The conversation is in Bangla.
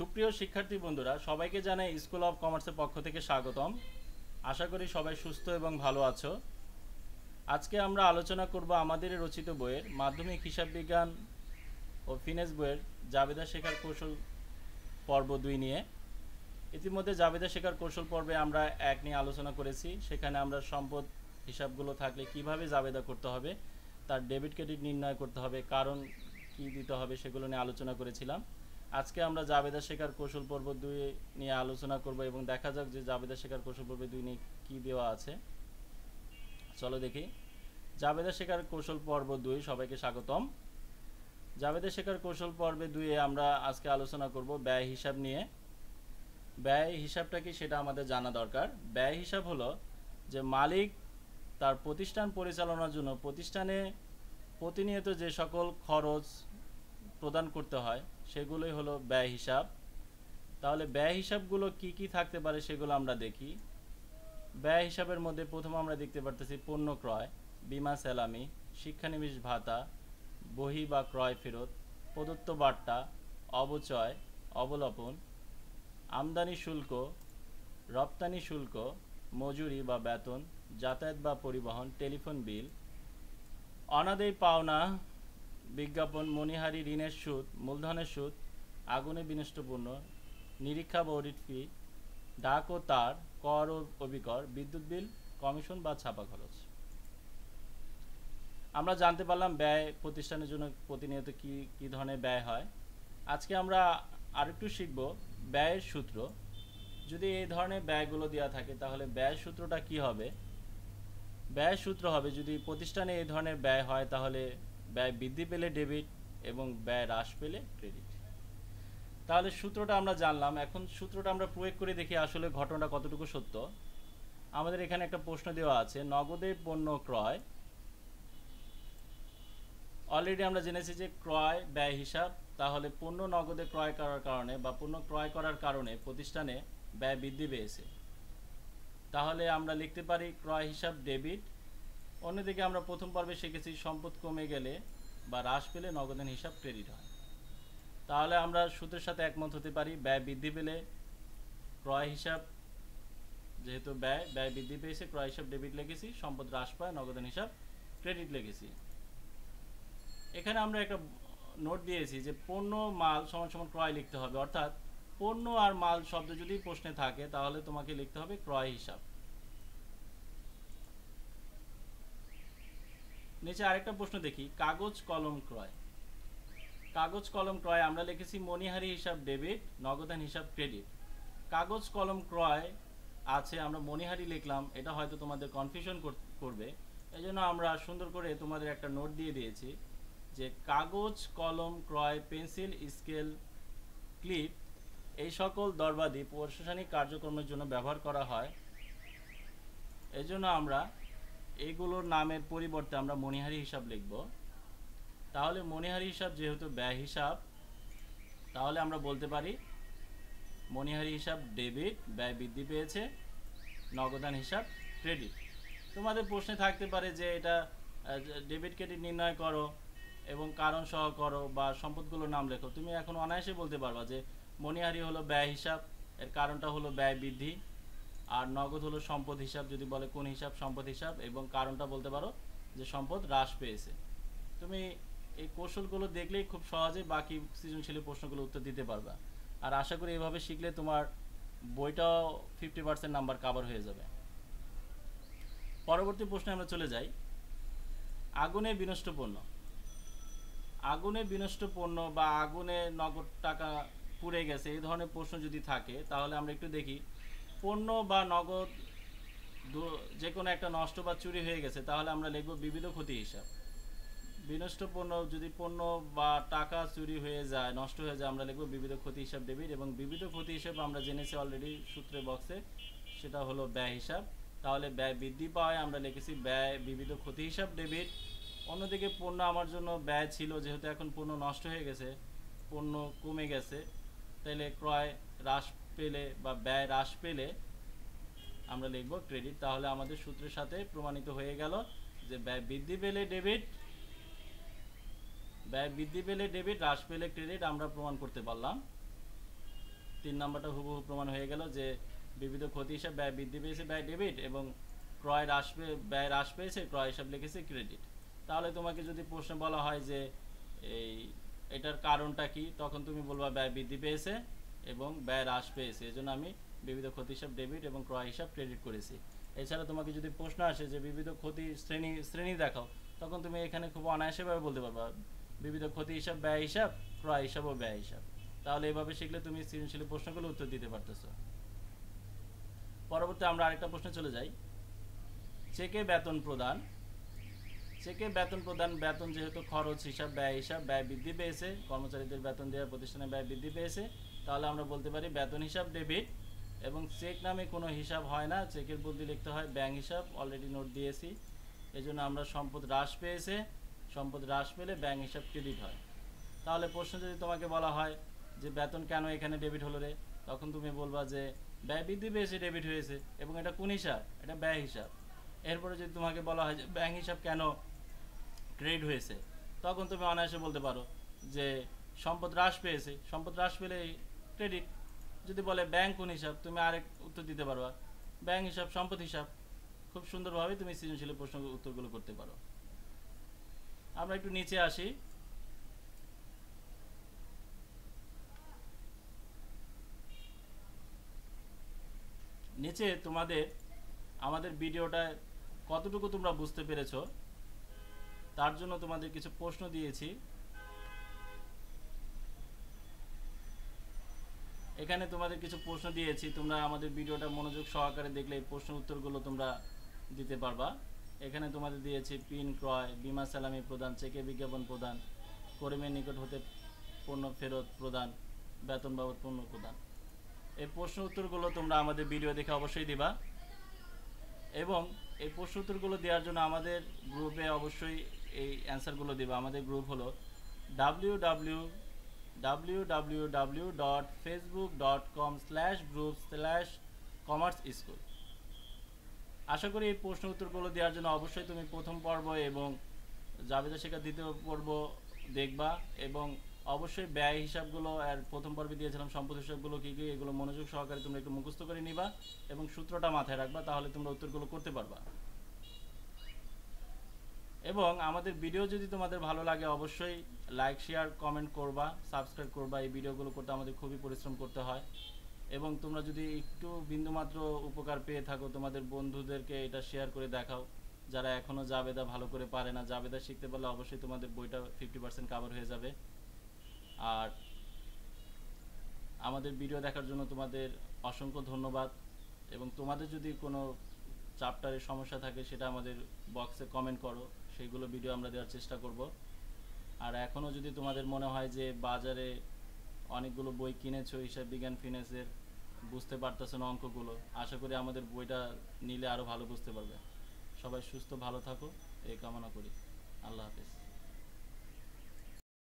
সুপ্রিয় শিক্ষার্থী বন্ধুরা সবাইকে জানাই স্কুল অফ কমার্সের পক্ষ থেকে স্বাগতম আশা করি সবাই সুস্থ এবং ভালো আছো আজকে আমরা আলোচনা করব আমাদের রচিত বইয়ের মাধ্যমিক হিসাব বিজ্ঞান ও ফিনেস বইয়ের জাবেদা শেখার কৌশল পর্ব দুই নিয়ে ইতিমধ্যে জাবেদা শেখার কৌশল পর্বে আমরা এক নিয়ে আলোচনা করেছি সেখানে আমরা সম্পদ হিসাবগুলো থাকলে কিভাবে জাবেদা করতে হবে তার ডেবিট ক্রেডিট নির্ণয় করতে হবে কারণ কী দিতে হবে সেগুলো নিয়ে আলোচনা করেছিলাম আজকে আমরা জাবেদা শেখার কৌশল পর্ব দুই নিয়ে আলোচনা করব এবং দেখা যাক যে জাবেদা শেখার কৌশল পর্ব দুই নিয়ে কী দেওয়া আছে চলো দেখি জাবেদা শেখার কৌশল পর্ব দুই সবাইকে স্বাগতম জাবেদা শেখার কৌশল পর্বে দুইয়ে আমরা আজকে আলোচনা করব ব্যয় হিসাব নিয়ে ব্যয় হিসাবটা কি সেটা আমাদের জানা দরকার ব্যয় হিসাব হলো যে মালিক তার প্রতিষ্ঠান পরিচালনার জন্য প্রতিষ্ঠানে প্রতিনিয়ত যে সকল খরচ প্রদান করতে হয় সেগুলোই হলো ব্যয় হিসাব তাহলে ব্যয় হিসাবগুলো কি কি থাকতে পারে সেগুলো আমরা দেখি ব্যয় হিসাবের মধ্যে প্রথম আমরা দেখতে পারতেছি পণ্য ক্রয় বিমা সেলামি শিক্ষানিবেশ ভাতা বহি বা ক্রয় ফেরত প্রদত্ত বার্তা অবচয় অবলম্বন আমদানি শুল্ক রপ্তানি শুল্ক মজুরি বা বেতন যাতায়াত বা পরিবহন টেলিফোন বিল অনাদায়ী পাওনা বিজ্ঞাপন মণিহারি ঋণের সুদ মূলধনের সুদ আগুনে বিনষ্টপূর্ণ নিরীক্ষা বা ফি ডাক ও তার কর ও অবিকর বিদ্যুৎ বিল কমিশন বা ছাপা খরচ আমরা জানতে পারলাম ব্যয় প্রতিষ্ঠানের জন্য প্রতিনিয়ত কি কি ধরনের ব্যয় হয় আজকে আমরা আরেকটু শিখব ব্যয়ের সূত্র যদি এই ধরনের ব্যয়গুলো দেওয়া থাকে তাহলে ব্যয় সূত্রটা কি হবে ব্যয় সূত্র হবে যদি প্রতিষ্ঠানে এই ধরনের ব্যয় হয় তাহলে ব্যয় বৃদ্ধি পেলে ডেবিট এবং ব্যয় হ্রাস পেলে ক্রেডিট তাহলে সূত্রটা আমরা জানলাম এখন সূত্রটা আমরা প্রয়োগ করে দেখি আসলে ঘটনাটা কতটুকু সত্য আমাদের এখানে একটা প্রশ্ন দেওয়া আছে নগদে পণ্য ক্রয় অলরেডি আমরা জেনেছি যে ক্রয় ব্যয় হিসাব তাহলে পণ্য নগদে ক্রয় করার কারণে বা পণ্য ক্রয় করার কারণে প্রতিষ্ঠানে ব্যয় বৃদ্ধি পেয়েছে তাহলে আমরা লিখতে পারি ক্রয় হিসাব ডেবিট অন্যদিকে আমরা প্রথম পর্বে শিখেছি সম্পদ কমে গেলে বা হ্রাস পেলে নগদের হিসাব ক্রেডিট হয় তাহলে আমরা সুদের সাথে একমত হতে পারি ব্যয় বৃদ্ধি পেলে ক্রয় হিসাব যেহেতু ব্যয় ব্যয় বৃদ্ধি পেয়েছে ক্রয় হিসাব ডেবিট লেগেছি সম্পদ হ্রাস পায় নগদের হিসাব ক্রেডিট লেগেছি এখানে আমরা একটা নোট দিয়েছি যে পণ্য মাল সমান সমান ক্রয় লিখতে হবে অর্থাৎ পণ্য আর মাল শব্দ যদি প্রশ্নে থাকে তাহলে তোমাকে লিখতে হবে ক্রয় হিসাব নিচে আরেকটা প্রশ্ন দেখি কাগজ কলম ক্রয় কাগজ কলম ক্রয় আমরা লিখেছি মনিহারি হিসাব ডেবিট নগদান হিসাব ক্রেডিট কাগজ কলম ক্রয় আছে আমরা মনিহারি লিখলাম এটা হয়তো তোমাদের কনফিউশন করবে এই জন্য আমরা সুন্দর করে তোমাদের একটা নোট দিয়ে দিয়েছি যে কাগজ কলম ক্রয় পেন্সিল স্কেল ক্লিপ এই সকল দরবাদি প্রশাসনিক কার্যক্রমের জন্য ব্যবহার করা হয় এজন্য আমরা এগুলোর নামের পরিবর্তে আমরা মণিহারি হিসাব লিখব তাহলে মণিহারি হিসাব যেহেতু ব্যয় হিসাব তাহলে আমরা বলতে পারি মণিহারি হিসাব ডেবিট ব্যয় বৃদ্ধি পেয়েছে নগদান হিসাব ক্রেডিট তোমাদের প্রশ্নে থাকতে পারে যে এটা ডেবিট ক্রেডিট নির্ণয় করো এবং কারণ সহ করো বা সম্পদগুলোর নাম লেখো তুমি এখন অনায়াসে বলতে পারবা যে মণিহারি হলো ব্যয় হিসাব এর কারণটা হলো ব্যয় বৃদ্ধি আর নগদ হলো সম্পদ হিসাব যদি বলে কোন হিসাব সম্পদ হিসাব এবং কারণটা বলতে পারো যে সম্পদ হ্রাস পেয়েছে তুমি এই কৌশলগুলো দেখলেই খুব সহজে বাকি সৃজনশীল প্রশ্নগুলো উত্তর দিতে পারবা আর আশা করি এভাবে শিখলে তোমার বইটাও ফিফটি পার্সেন্ট নাম্বার কাভার হয়ে যাবে পরবর্তী প্রশ্নে আমরা চলে যাই আগুনে বিনষ্ট পণ্য আগুনে বিনষ্ট পণ্য বা আগুনে নগদ টাকা পুড়ে গেছে এই ধরনের প্রশ্ন যদি থাকে তাহলে আমরা একটু দেখি পণ্য বা নগদ যে কোনো একটা নষ্ট বা চুরি হয়ে গেছে তাহলে আমরা লিখব বিবিধ ক্ষতি হিসাব বিনষ্ট পণ্য যদি পণ্য বা টাকা চুরি হয়ে যায় নষ্ট হয়ে যায় আমরা লিখব বিবিধ ক্ষতি হিসাব ডেবিট এবং বিবিধ ক্ষতি হিসাব আমরা জেনেছি অলরেডি সূত্রে বক্সে সেটা হলো ব্যয় হিসাব তাহলে ব্যয় বৃদ্ধি পাওয়ায় আমরা লিখেছি ব্যয় বিবিধ ক্ষতি হিসাব ডেবিট অন্যদিকে পণ্য আমার জন্য ব্যয় ছিল যেহেতু এখন পণ্য নষ্ট হয়ে গেছে পণ্য কমে গেছে তাহলে ক্রয় হ্রাস পেলে বা ব্যয় হ্রাস পেলে আমরা লিখব ক্রেডিট তাহলে আমাদের সূত্রের সাথে প্রমাণিত হয়ে গেল যে ব্যয় বৃদ্ধি পেলে ডেবিট ব্যয় বৃদ্ধি পেলে ডেবিট হ্রাস পেলে ক্রেডিট আমরা প্রমাণ করতে পারলাম তিন নম্বরটা হুবহু প্রমাণ হয়ে গেল যে বিবিধ ক্ষতি হিসাবে ব্যয় বৃদ্ধি পেয়েছে ব্যয় ডেবিট এবং ক্রয় হ্রাস ব্যয় হ্রাস পেয়েছে ক্রয় হিসাব লিখেছে ক্রেডিট তাহলে তোমাকে যদি প্রশ্ন বলা হয় যে এই এটার কারণটা কি তখন তুমি বলবা ব্যয় বৃদ্ধি পেয়েছে এবং ব্যয় হ্রাস পেয়েছে এই আমি বিবিধ ক্ষতি হিসাব ডেবিট এবং ক্রয় হিসাব ক্রেডিট করেছি এছাড়া তোমাকে যদি প্রশ্ন আসে যে বিবিধ ক্ষতি শ্রেণী শ্রেণী দেখাও তখন তুমি এখানে খুব অনায়াসেভাবে বলতে পারবা বিবিধ ক্ষতি হিসাব ব্যয় হিসাব ক্রয় হিসাব ও ব্যয় হিসাব তাহলে এভাবে শিখলে তুমি সৃজনশীল প্রশ্নগুলো উত্তর দিতে পারতেছ পরবর্তী আমরা আরেকটা প্রশ্নে চলে যাই চেকে বেতন প্রদান চেকে বেতন প্রদান বেতন যেহেতু খরচ হিসাব ব্যয় হিসাব ব্যয় বৃদ্ধি পেয়েছে কর্মচারীদের বেতন দেওয়ার প্রতিষ্ঠানে ব্যয় বৃদ্ধি পেয়েছে তাহলে আমরা বলতে পারি বেতন হিসাব ডেবিট এবং চেক নামে কোনো হিসাব হয় না চেকের বদলি লিখতে হয় ব্যাঙ্ক হিসাব অলরেডি নোট দিয়েছি এজন্য আমরা সম্পদ হ্রাস পেয়েছে সম্পদ হ্রাস পেলে ব্যাঙ্ক হিসাব ক্রেডিট হয় তাহলে প্রশ্ন যদি তোমাকে বলা হয় যে বেতন কেন এখানে ডেবিট হলো রে তখন তুমি বলবা যে ব্যয় বৃদ্ধি পেয়েছে ডেবিট হয়েছে এবং এটা কোন হিসাব এটা ব্যয় হিসাব এরপরে যদি তোমাকে বলা হয় যে ব্যাংক হিসাব কেন ক্রেডিট হয়েছে তখন তুমি অনায়াসে বলতে পারো যে সম্পদ হ্রাস পেয়েছে সম্পদ হ্রাস পেলে ক্রেডিট যদি বলে ব্যাংক কোন হিসাব তুমি আরেক উত্তর দিতে পারো ব্যাংক হিসাব সম্পদ হিসাব খুব সুন্দরভাবে তুমি সৃজনশীল প্রশ্ন উত্তরগুলো করতে পারো আমরা একটু নিচে আসি নিচে তোমাদের আমাদের ভিডিওটা কতটুকু তোমরা বুঝতে পেরেছ তার জন্য তোমাদের কিছু প্রশ্ন দিয়েছি এখানে তোমাদের কিছু প্রশ্ন দিয়েছি তোমরা আমাদের ভিডিওটা মনোযোগ সহকারে দেখলে এই প্রশ্ন উত্তরগুলো তোমরা দিতে পারবা এখানে তোমাদের দিয়েছি পিন ক্রয় বিমা সালামি প্রদান চেকে বিজ্ঞাপন প্রদান কর্মীর নিকট হতে পণ্য ফেরত প্রদান বেতন বাবদ পণ্য প্রদান এই প্রশ্ন উত্তরগুলো তোমরা আমাদের ভিডিও দেখে অবশ্যই দিবা এবং এই প্রশ্ন উত্তরগুলো দেওয়ার জন্য আমাদের গ্রুপে অবশ্যই এই অ্যান্সারগুলো দেবা আমাদের গ্রুপ হলো ডাব্লিউ ডাব্লিউ www.facebook.com/group/commerce-school আশা করি এই প্রশ্ন উত্তরগুলো দেওয়ার জন্য অবশ্যই তুমি প্রথম পর্ব এবং জাবেদা শেখা দ্বিতীয় পর্ব দেখবা এবং অবশ্যই ব্যয় হিসাবগুলো আর প্রথম পর্বে দিয়েছিলাম সম্পদ হিসাবগুলো কী কী এগুলো মনোযোগ সহকারে তুমি একটু মুখস্থ করে নিবা এবং সূত্রটা মাথায় রাখবা তাহলে তোমরা উত্তরগুলো করতে পারবা এবং আমাদের ভিডিও যদি তোমাদের ভালো লাগে অবশ্যই লাইক শেয়ার কমেন্ট করবা সাবস্ক্রাইব করবা এই ভিডিওগুলো করতে আমাদের খুবই পরিশ্রম করতে হয় এবং তোমরা যদি একটু বিন্দুমাত্র উপকার পেয়ে থাকো তোমাদের বন্ধুদেরকে এটা শেয়ার করে দেখাও যারা এখনও জাবেদা ভালো করে পারে না জাবেদা শিখতে পারলে অবশ্যই তোমাদের বইটা ফিফটি পার্সেন্ট কাভার হয়ে যাবে আর আমাদের ভিডিও দেখার জন্য তোমাদের অসংখ্য ধন্যবাদ এবং তোমাদের যদি কোনো চাপ্টারের সমস্যা থাকে সেটা আমাদের বক্সে কমেন্ট করো সেইগুলো ভিডিও আমরা দেওয়ার চেষ্টা করব আর এখনও যদি তোমাদের মনে হয় যে বাজারে অনেকগুলো বই কিনেছো হিসাব বিজ্ঞান ফিনেসের বুঝতে পারতেছে না অঙ্কগুলো আশা করি আমাদের বইটা নিলে আরও ভালো বুঝতে পারবে সবাই সুস্থ ভালো থাকো এই কামনা করি আল্লাহ হাফিজ